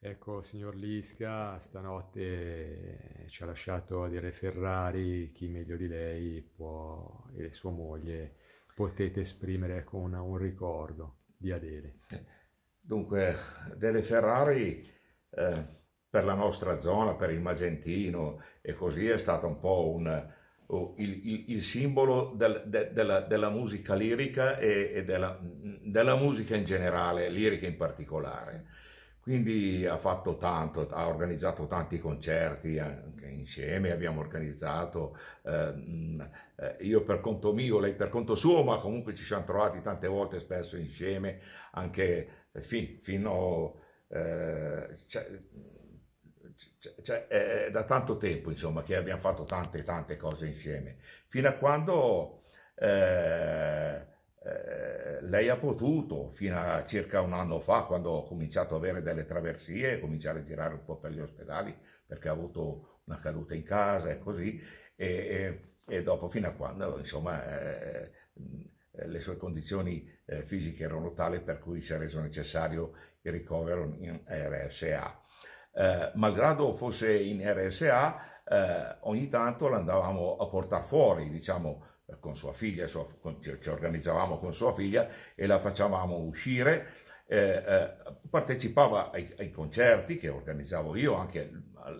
Ecco, signor Lisca, stanotte ci ha lasciato Adele Ferrari, chi meglio di lei può, e sua moglie potete esprimere con un ricordo di Adele. Eh, dunque, Adele Ferrari eh, per la nostra zona, per il Magentino e così è stato un po' un, oh, il, il, il, simbolo del, de, della, della, musica lirica e, e della, della musica in generale, lirica in particolare quindi ha fatto tanto, ha organizzato tanti concerti anche insieme, abbiamo organizzato, ehm, eh, io per conto mio, lei per conto suo, ma comunque ci siamo trovati tante volte spesso insieme, anche fi, fino... Eh, cioè, cioè, cioè è da tanto tempo insomma che abbiamo fatto tante tante cose insieme fino a quando eh, eh, lei ha potuto, fino a circa un anno fa, quando ho cominciato ad avere delle traversie, cominciare a girare un po' per gli ospedali, perché ha avuto una caduta in casa e così, e, e, e dopo fino a quando, insomma, eh, le sue condizioni eh, fisiche erano tali per cui si è reso necessario il ricovero in RSA. Eh, malgrado fosse in RSA, eh, ogni tanto l'andavamo a portare fuori, diciamo, con sua figlia, sua, con, ci, ci, organizzavamo con sua figlia e la facevamo uscire, eh, eh, partecipava ai, ai, concerti che organizzavo io, anche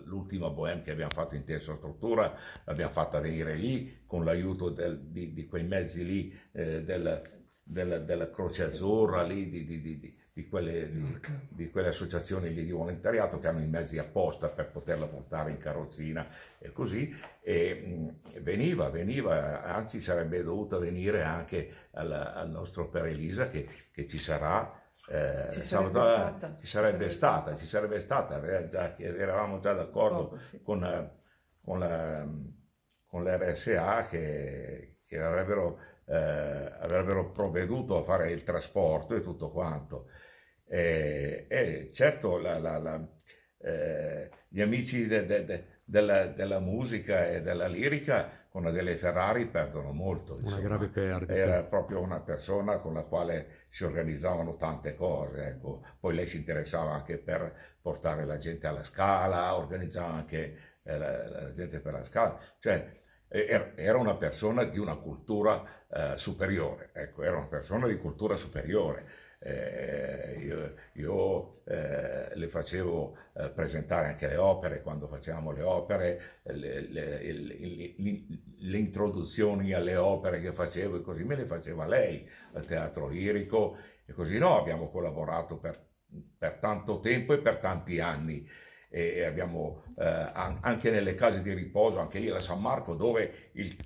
l'ultima Bohème che abbiamo fatto in terza struttura, l'abbiamo fatta venire lì con l'aiuto di, di, quei mezzi lì eh, del, della, della, Croce Azzurra, lì, di, di, di quelle, di, di quelle, associazioni lì di volontariato che hanno i mezzi apposta per poterla portare in carrozzina e così. E, veniva, veniva, anzi sarebbe dovuta venire anche alla, al nostro Per Elisa che, che ci sarà. Eh, ci, sarebbe stata, ci, sarebbe ci, sarebbe stata, stata. ci sarebbe stata, già, eravamo già d'accordo Poco, sì. con, con l'RSA che, che avrebbero, eh, avrebbero provveduto a fare il trasporto e tutto quanto. E, eh, e eh, certo la, la, la, eh, gli amici de, de, de, della, della, musica e della lirica con Adele Ferrari perdono molto. Una grave perdita. Era proprio una persona con la quale si organizzavano tante cose. Ecco. Poi lei si interessava anche per portare la gente alla scala, organizzava anche eh, la, la, gente per la scala. Cioè, er, era una persona di una cultura eh, superiore, ecco, era una persona di cultura superiore eh, io, io eh, le facevo eh, presentare anche le opere, quando facevamo le opere, le, le, le, le, introduzioni alle opere che facevo e così me le faceva lei al teatro lirico e così no, abbiamo collaborato per, per tanto tempo e per tanti anni e abbiamo eh, anche nelle case di riposo, anche lì alla San Marco dove il,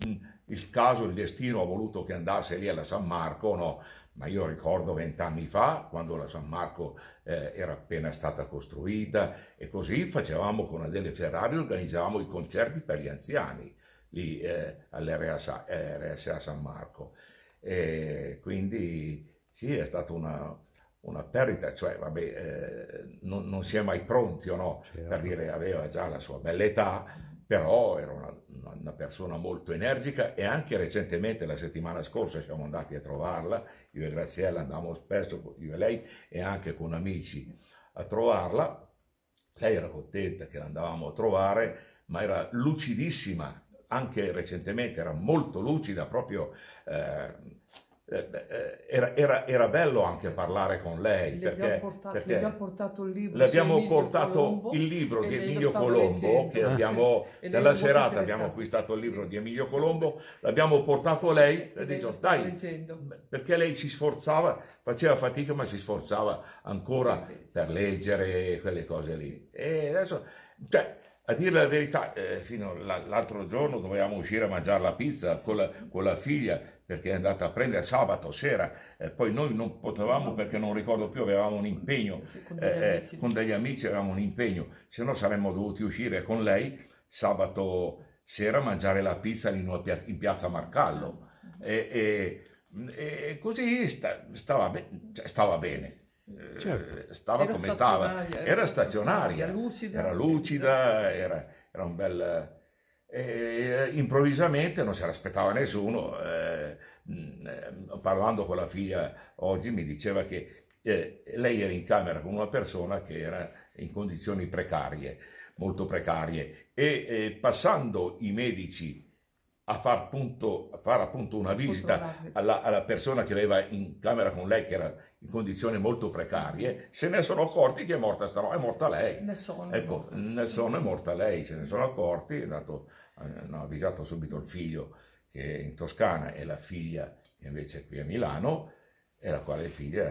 il caso, il destino ha voluto che andasse lì alla San Marco, no? ma io ricordo vent'anni fa, quando la San Marco eh, era appena stata costruita e così facevamo con Adele Ferrari, organizzavamo i concerti per gli anziani lì eh, all'RSA eh, San Marco. E quindi sì, è stata una, una perdita, cioè vabbè, eh, non, non, si è mai pronti o no, certo. per dire aveva già la sua bella età, però era una una persona molto energica e anche recentemente, la settimana scorsa, siamo andati a trovarla, io e Graziella andavamo spesso, io e lei, e anche con amici a trovarla. Lei era contenta che l'andavamo a trovare, ma era lucidissima, anche recentemente era molto lucida, proprio eh, eh, eh, era, era, era, bello anche parlare con lei perché, portato, perché le abbiamo portato il libro, abbiamo portato Colombo, il libro di Emilio Colombo che ah, abbiamo nella serata abbiamo acquistato il libro di Emilio Colombo l'abbiamo portato lei e dice, dai, leggendo. perché lei si sforzava faceva fatica ma si sforzava ancora per leggere quelle cose lì e adesso cioè, a dire la verità, eh, fino all'altro giorno dovevamo uscire a mangiare la pizza con la, con la figlia, perché è andata a prendere sabato sera, eh, poi noi non potevamo perché non ricordo più, avevamo un impegno, sì, con, eh, degli eh, con, degli amici avevamo un impegno, se no saremmo dovuti uscire con lei sabato sera a mangiare la pizza in, piazza, in piazza Marcallo. Ah. E, e, e così sta, stava, be cioè stava, bene. Certo. Eh, stava era come stava, era, era stazionaria, era lucida, era, lucida, era un bel e eh, improvvisamente non se l'aspettava nessuno, eh, mm, eh, parlando con la figlia oggi mi diceva che eh, lei era in camera con una persona che era in condizioni precarie, molto precarie, e eh, passando i medici a far, punto, a far appunto una visita alla, alla, persona che aveva in camera con lei, che era in condizioni molto precarie, se ne sono accorti che è morta, sta, no, è morta lei. Ne sono. Ecco, ne sono, è morta lei, se ne sono accorti, è andato hanno eh, avvisato subito il figlio che è in Toscana e la figlia che invece è qui a Milano, e la quale figlia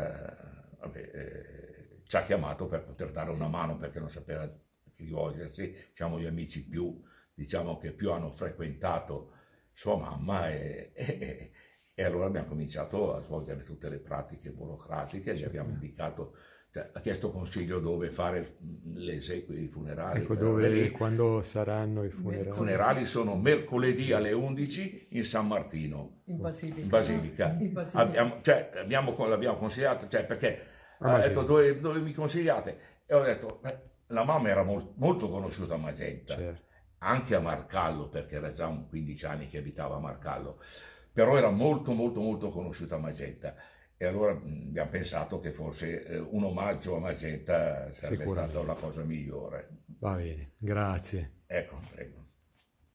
eh, vabbè, eh, ci ha chiamato per poter dare una mano perché non sapeva rivolgersi, siamo gli amici più, diciamo che più hanno frequentato sua mamma e, e, e allora abbiamo cominciato a svolgere tutte le pratiche burocratiche, gli abbiamo indicato cioè, ha chiesto consiglio dove fare mm, le esequie, i funerali. Ecco eh, dove, lì. quando saranno i funerali? I funerali sono mercoledì alle 11 in San Martino. In Basilica. In Basilica. In Basilica. Abbiamo, cioè, abbiamo, l'abbiamo consigliato, cioè, perché ah, ha detto dove, dove, mi consigliate? E ho detto, beh, la mamma era molt, molto conosciuta a Magenta, certo. anche a Marcallo, perché era già un 15 anni che abitava a Marcallo, però era molto molto molto conosciuta a Magenta e allora abbiamo pensato che forse eh, un omaggio a Magenta sarebbe stata la cosa migliore. Va bene, grazie. Ecco, prego.